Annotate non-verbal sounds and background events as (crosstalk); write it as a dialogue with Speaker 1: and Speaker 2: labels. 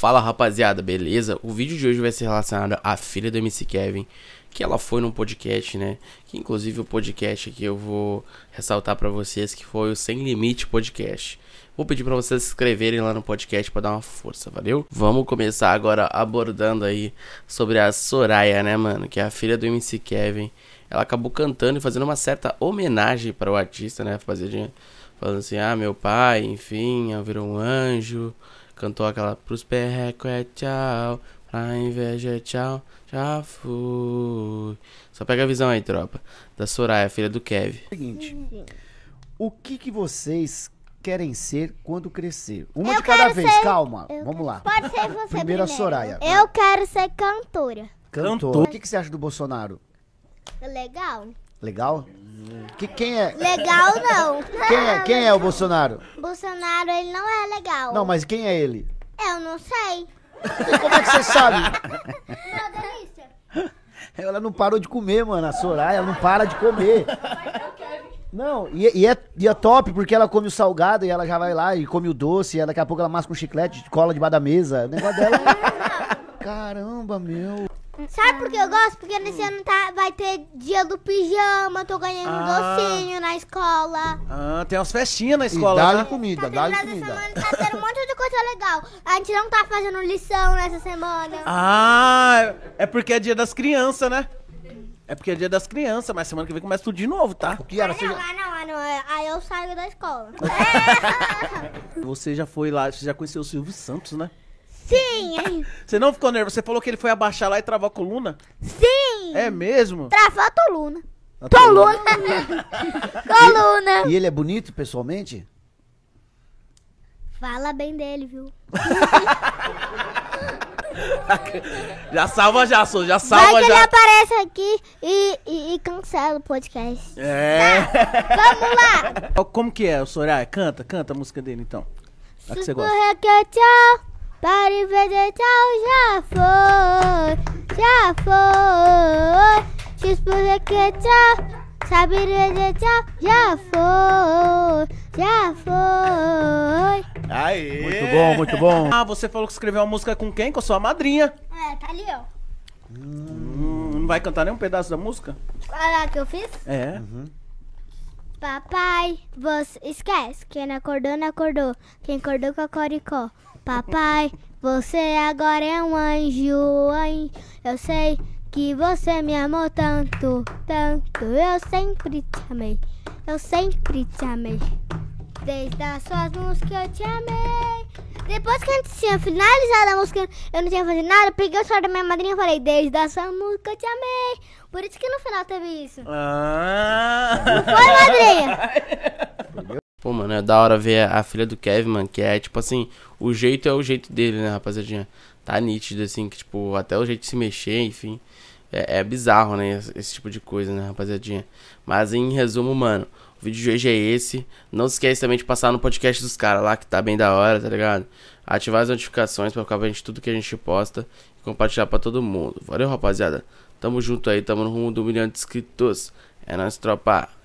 Speaker 1: Fala rapaziada, beleza? O vídeo de hoje vai ser relacionado à filha do MC Kevin, que ela foi num podcast, né? Que inclusive o podcast aqui eu vou ressaltar para vocês que foi o Sem Limite Podcast. Vou pedir para vocês se inscreverem lá no podcast para dar uma força, valeu? Vamos começar agora abordando aí sobre a Soraya, né, mano? Que é a filha do MC Kevin. Ela acabou cantando e fazendo uma certa homenagem para o artista, né? Fazer de... falando assim, ah, meu pai, enfim, virou um anjo Cantou aquela pros perreco é tchau, pra inveja é tchau, já fui. Só pega a visão aí, tropa. Da Soraya, filha do Kev. É seguinte. O que
Speaker 2: que vocês querem ser quando crescer? Uma Eu de cada vez, ser- calma. Eu Vamos lá. Pode
Speaker 3: ser você (laughs) Primeiro a Soraya. Eu quero ser cantora.
Speaker 2: Cantor. O que, que você acha do Bolsonaro?
Speaker 3: Legal.
Speaker 2: Legal? Que, quem é?
Speaker 3: Legal não. Quem é, quem é o Bolsonaro? Bolsonaro, ele não é legal. Não, mas
Speaker 2: quem é ele?
Speaker 3: Eu não sei. como é que você sabe?
Speaker 2: É delícia. Ela não parou de comer, mano. A Soraya, ela não para de comer. Não, e, e, é, e é top, porque ela come o salgado e ela já vai lá e come o doce, e daqui a pouco ela masca um chiclete, cola debaixo da mesa. O negócio dela é...
Speaker 3: (laughs) Caramba, meu. Sabe por que eu gosto? Porque nesse hum. ano tá, vai ter dia do pijama, tô ganhando Ah. docinho na escola.
Speaker 2: Ah, tem
Speaker 4: umas festinhas na escola, dá-lhe né? comida, tá dá-lhe Mas essa comida. semana
Speaker 3: tá tendo um monte de coisa legal. A gente não tá fazendo lição nessa semana.
Speaker 4: Ah, é porque é dia das crianças, né? É porque é dia das crianças, mas semana que vem começa tudo de novo, tá? era? Ah, você não, já... ah,
Speaker 3: não, ah, não. É, aí eu saio da escola.
Speaker 4: (laughs) É. Você já foi lá, você já conheceu o Silvio Santos, né? Sim. Tá. Você não ficou nervoso? Você falou que ele foi abaixar lá e travou a coluna? Sim. É mesmo?
Speaker 2: Travou
Speaker 3: a (laughs) coluna.
Speaker 4: A
Speaker 2: coluna.
Speaker 3: coluna. E, e
Speaker 2: ele é bonito pessoalmente?
Speaker 3: Fala bem dele, viu? (laughs)
Speaker 2: já salva já, sou, já salva Vai que já. ele
Speaker 3: aparece aqui e, e, e cancela o podcast.
Speaker 4: É. Tá, vamos lá. (laughs) Como que é o Soraya? Canta, canta a música dele então.
Speaker 3: A que você tchau. Pare tchau, já foi, já foi. X por vegetal, saber tchau, já foi, já foi.
Speaker 2: Aí. Muito bom, muito bom. Ah,
Speaker 4: você falou que escreveu uma música com quem? Com a sua madrinha.
Speaker 3: É, tá ali, ó.
Speaker 4: Hum, não vai cantar nem um pedaço da música? que eu fiz? É. Uhum.
Speaker 3: Papai, você esquece. Quem acordou, não acordou. Quem acordou, com a coricó. Papai, você agora é um anjo, hein? Eu sei que você me amou tanto, tanto. Eu sempre te amei. Eu sempre te amei. Desde as suas mãos que eu te amei. Depois que a gente tinha finalizado a música, eu não tinha fazer nada, peguei o celular da minha madrinha e falei, desde essa música eu te amei. Por isso que no final teve isso. Ah. Não foi, madrinha?
Speaker 1: (laughs) Pô, mano, é da hora ver a filha do Kevin, mano, que é tipo assim, o jeito é o jeito dele, né, rapaziadinha? Tá nítido, assim, que, tipo, até o jeito de se mexer, enfim. É, é bizarro, né? Esse, esse tipo de coisa, né, rapaziadinha? Mas em resumo, mano, o vídeo de hoje é esse. Não se esquece também de passar no podcast dos caras lá, que tá bem da hora, tá ligado? Ativar as notificações pra ficar pra gente tudo que a gente posta e compartilhar pra todo mundo. Valeu, rapaziada. Tamo junto aí, tamo no rumo do milhão de inscritos. É nóis, tropa.